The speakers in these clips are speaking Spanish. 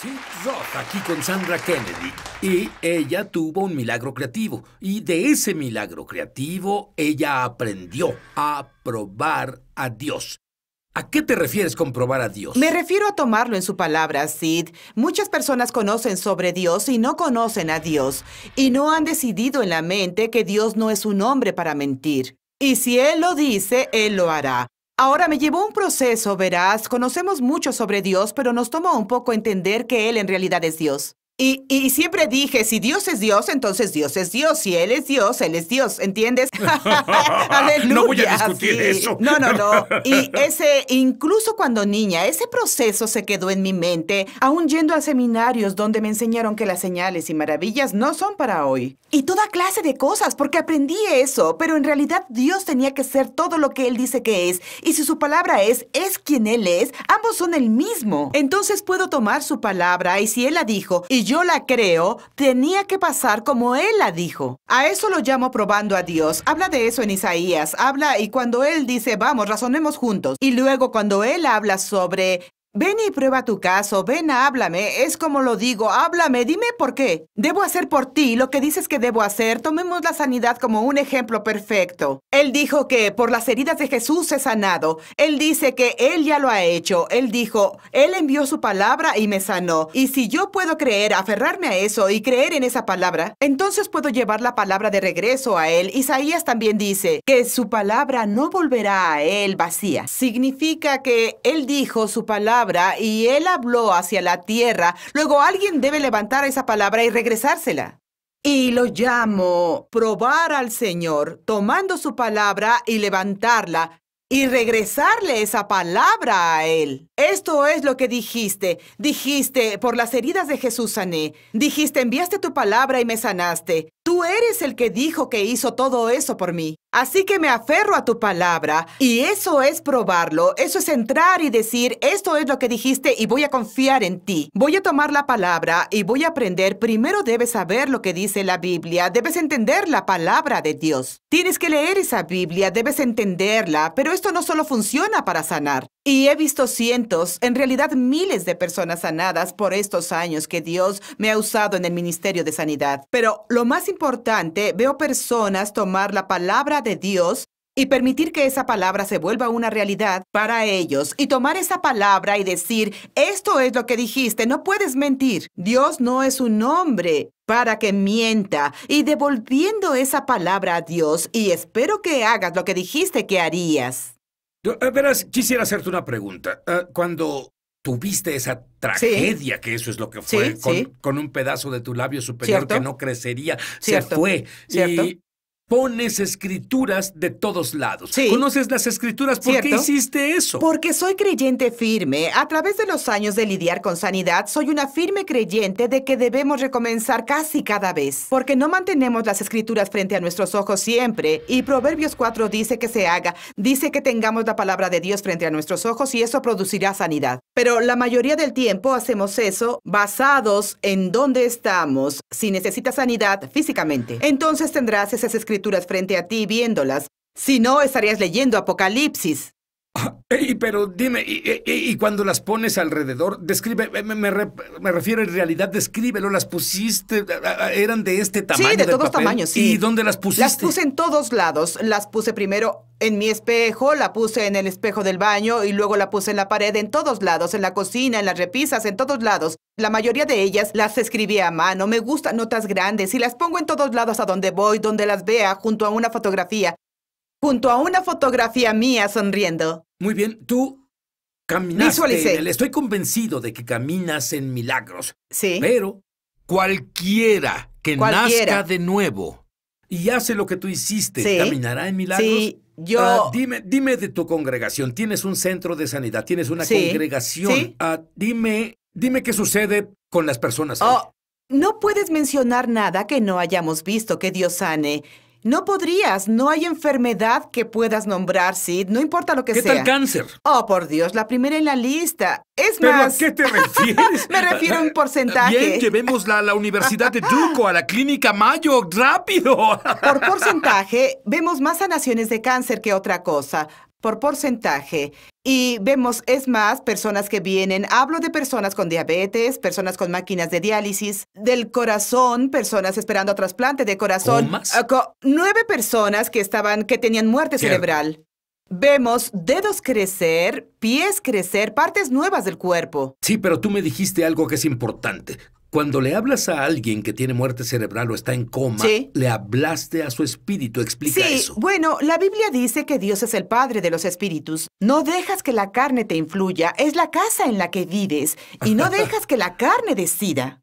Sid Roth, aquí con Sandra Kennedy. Y ella tuvo un milagro creativo. Y de ese milagro creativo, ella aprendió a probar a Dios. ¿A qué te refieres con probar a Dios? Me refiero a tomarlo en su palabra, Sid. Muchas personas conocen sobre Dios y no conocen a Dios, y no han decidido en la mente que Dios no es un hombre para mentir. Y si Él lo dice, Él lo hará. Ahora me llevó un proceso, verás. Conocemos mucho sobre Dios, pero nos tomó un poco entender que Él en realidad es Dios. Y, siempre dije, si Dios es Dios, entonces Dios es Dios. Si Él es Dios, Él es Dios. ¿Entiendes? Aleluya. No voy a discutir eso. No, no, no. Y ese, incluso cuando niña, ese proceso se quedó en mi mente, aún yendo a seminarios donde me enseñaron que las señales y maravillas no son para hoy. Y toda clase de cosas, porque aprendí eso. Pero en realidad Dios tenía que ser todo lo que Él dice que es. Y si su palabra es, es quien Él es, ambos son el mismo. Entonces puedo tomar su palabra y si Él la dijo y yo la creo, tenía que pasar como Él la dijo. A eso lo llamo probando a Dios. Habla de eso en Isaías. Habla y cuando Él dice, vamos, razonemos juntos. Y luego cuando Él habla sobre Ven y prueba tu caso, ven, háblame, es como lo digo, háblame, dime por qué. Debo hacer por ti lo que dices que debo hacer, tomemos la sanidad como un ejemplo perfecto. Él dijo que por las heridas de Jesús he sanado, él dice que él ya lo ha hecho, él dijo, él envió su palabra y me sanó, y si yo puedo creer, aferrarme a eso y creer en esa palabra, entonces puedo llevar la palabra de regreso a él. Isaías también dice que su palabra no volverá a él vacía. Significa que él dijo su palabra y él habló hacia la tierra, luego alguien debe levantar esa palabra y regresársela. Y lo llamo probar al Señor, tomando su palabra y levantarla, y regresarle esa palabra a él. Esto es lo que dijiste. Dijiste, por las heridas de Jesús sané. Dijiste, enviaste tu palabra y me sanaste. Tú eres el que dijo que hizo todo eso por mí. Así que me aferro a tu palabra y eso es probarlo, eso es entrar y decir, esto es lo que dijiste y voy a confiar en ti. Voy a tomar la palabra y voy a aprender. Primero debes saber lo que dice la Biblia, debes entender la palabra de Dios. Tienes que leer esa Biblia, debes entenderla, pero esto no solo funciona para sanar. Y he visto cientos, en realidad miles de personas sanadas por estos años que Dios me ha usado en el Ministerio de Sanidad. Pero lo más importante, veo personas tomar la palabra de Dios y permitir que esa palabra se vuelva una realidad para ellos y tomar esa palabra y decir, esto es lo que dijiste, no puedes mentir. Dios no es un hombre para que mienta y devolviendo esa palabra a Dios y espero que hagas lo que dijiste que harías. Eh, verás, quisiera hacerte una pregunta. Eh, cuando tuviste esa tragedia, que eso es lo que fue, con, un pedazo de tu labio superior que no crecería, se fue. ¿Cierto? pones escrituras de todos lados. Sí. ¿Conoces las escrituras? ¿Por qué hiciste eso? Porque soy creyente firme. A través de los años de lidiar con sanidad, soy una firme creyente de que debemos recomenzar casi cada vez. Porque no mantenemos las escrituras frente a nuestros ojos siempre. Y Proverbios 4 dice que se haga. Dice que tengamos la palabra de Dios frente a nuestros ojos y eso producirá sanidad. Pero la mayoría del tiempo hacemos eso basados en dónde estamos, si necesitas sanidad físicamente. Entonces tendrás esas escrituras frente a ti viéndolas. Si no, estarías leyendo Apocalipsis. Ah, y, pero dime, y, cuando las pones alrededor, describe, me, me, refiero en realidad, descríbelo, las pusiste, ah, ah, eran de este tamaño. Sí, de todos tamaños, sí. ¿Y dónde las pusiste? Las puse en todos lados. Las puse primero en mi espejo, la puse en el espejo del baño y luego la puse en la pared, en todos lados, en la cocina, en las repisas, en todos lados. La mayoría de ellas las escribí a mano, me gustan notas grandes y las pongo en todos lados a donde voy, donde las vea, junto a una fotografía junto a una fotografía mía sonriendo. Muy bien, tú caminaste. En estoy convencido de que caminas en milagros. Sí. Pero cualquiera que nazca de nuevo y hace lo que tú hiciste, caminará en milagros. Sí. Yo... Ah, dime, dime de tu congregación. Tienes un centro de sanidad, tienes una congregación. ¿Sí? Ah, dime, dime qué sucede con las personas. Oh, no puedes mencionar nada que no hayamos visto que Dios sane. No podrías, no hay enfermedad que puedas nombrar, Sid, no importa lo que sea. ¿Qué tal cáncer? Oh, por Dios, la primera en la lista. Es ¿Pero más... ¿A qué te refieres? Me refiero a un porcentaje. Bien, que a la Universidad de Duco, a la Clínica Mayo, rápido. por porcentaje, vemos más sanaciones de cáncer que otra cosa. Por porcentaje, y vemos, es más, personas que vienen, hablo de personas con diabetes, personas con máquinas de diálisis, del corazón, personas esperando trasplante de corazón. más? Ah, nueve personas que estaban, que tenían muerte cerebral. Vemos dedos crecer, pies crecer, partes nuevas del cuerpo. Sí, pero tú me dijiste algo que es importante. Cuando le hablas a alguien que tiene muerte cerebral o está en coma, le hablaste a su espíritu. Explica sí, Bueno, la Biblia dice que Dios es el Padre de los espíritus. No dejas que la carne te influya. Es la casa en la que vives. Y no dejas que la carne decida.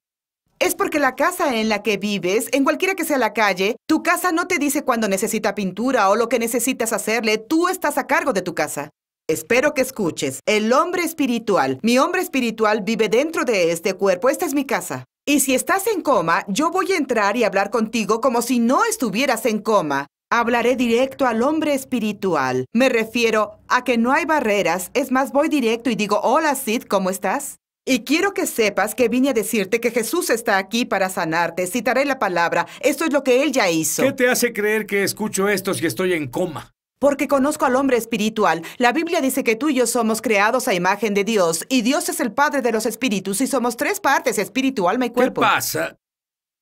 Es porque la casa en la que vives, en cualquiera que sea la calle, tu casa no te dice cuándo necesita pintura o lo que necesitas hacerle. Tú estás a cargo de tu casa. Espero que escuches. El hombre espiritual. Mi hombre espiritual vive dentro de este cuerpo. Esta es mi casa. Y si estás en coma, yo voy a entrar y hablar contigo como si no estuvieras en coma. Hablaré directo al hombre espiritual. Me refiero a que no hay barreras. Es más, voy directo y digo, hola Sid, ¿cómo estás? Y quiero que sepas que vine a decirte que Jesús está aquí para sanarte. Citaré la palabra. Esto es lo que Él ya hizo. ¿Qué te hace creer que escucho esto si estoy en coma? porque conozco al hombre espiritual. La Biblia dice que tú y yo somos creados a imagen de Dios, y Dios es el Padre de los espíritus, y somos tres partes, espiritual, alma y cuerpo. ¿Qué pasa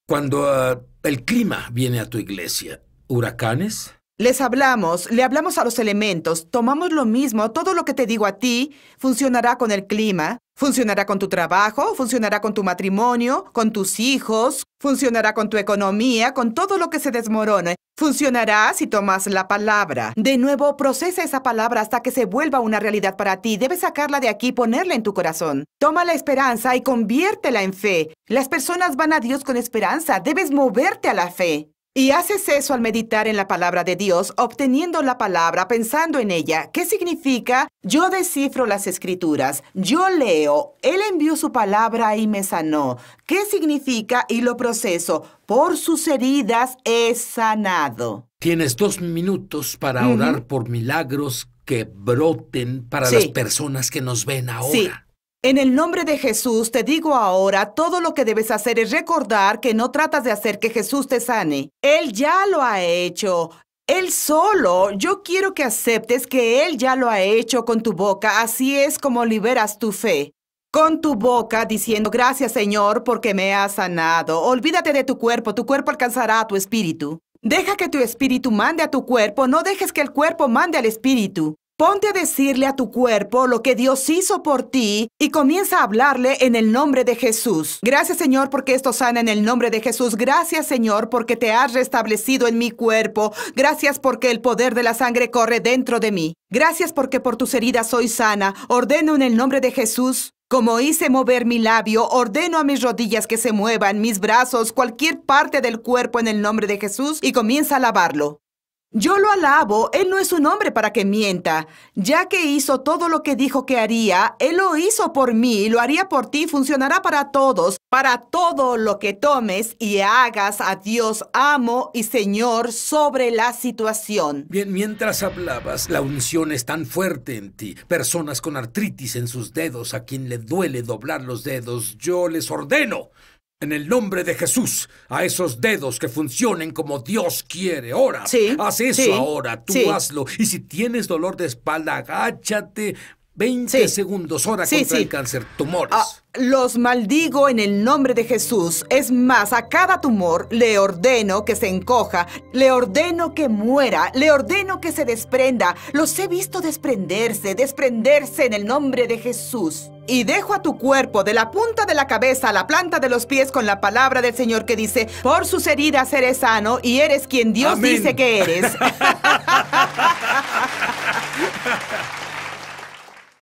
cuando ah, el clima viene a tu iglesia? ¿Huracanes? Les hablamos, le hablamos a los elementos, tomamos lo mismo, todo lo que te digo a ti funcionará con el clima, funcionará con tu trabajo, funcionará con tu matrimonio, con tus hijos, funcionará con tu economía, con todo lo que se desmorone. Funcionará si tomas la palabra. De nuevo, procesa esa palabra hasta que se vuelva una realidad para ti. Debes sacarla de aquí ponerla en tu corazón. Toma la esperanza y conviértela en fe. Las personas van a Dios con esperanza. Debes moverte a la fe. Y haces eso al meditar en la palabra de Dios, obteniendo la palabra, pensando en ella. ¿Qué significa? Yo descifro las escrituras, yo leo, Él envió su palabra y me sanó. ¿Qué significa? Y lo proceso. Por sus heridas es sanado. Tienes dos minutos para orar por milagros que broten para las personas que nos ven ahora. En el nombre de Jesús te digo ahora, todo lo que debes hacer es recordar que no tratas de hacer que Jesús te sane. Él ya lo ha hecho. Él solo, yo quiero que aceptes que Él ya lo ha hecho con tu boca, así es como liberas tu fe. Con tu boca diciendo, gracias Señor porque me has sanado. Olvídate de tu cuerpo, tu cuerpo alcanzará a tu espíritu. Deja que tu espíritu mande a tu cuerpo, no dejes que el cuerpo mande al espíritu. Ponte a decirle a tu cuerpo lo que Dios hizo por ti y comienza a hablarle en el nombre de Jesús. Gracias Señor porque esto sana en el nombre de Jesús. Gracias Señor porque te has restablecido en mi cuerpo. Gracias porque el poder de la sangre corre dentro de mí. Gracias porque por tus heridas soy sana. Ordeno en el nombre de Jesús como hice mover mi labio, ordeno a mis rodillas que se muevan, mis brazos, cualquier parte del cuerpo en el nombre de Jesús y comienza a lavarlo. Yo lo alabo, él no es un hombre para que mienta. Ya que hizo todo lo que dijo que haría, él lo hizo por mí, lo haría por ti, funcionará para todos, para todo lo que tomes y hagas a Dios amo y Señor sobre la situación. Bien, mientras hablabas, la unción es tan fuerte en ti. Personas con artritis en sus dedos, a quien le duele doblar los dedos, yo les ordeno en el nombre de Jesús, a esos dedos que funcionen como Dios quiere. Ahora, haz eso ahora, tú hazlo. Y si tienes dolor de espalda, agáchate, 20 segundos, hora contra el cáncer, tumores. Ah, los maldigo en el nombre de Jesús. Es más, a cada tumor le ordeno que se encoja, le ordeno que muera, le ordeno que se desprenda. Los he visto desprenderse, desprenderse en el nombre de Jesús. Y dejo a tu cuerpo de la punta de la cabeza a la planta de los pies con la palabra del Señor que dice, por sus heridas eres sano y eres quien Dios dice que eres.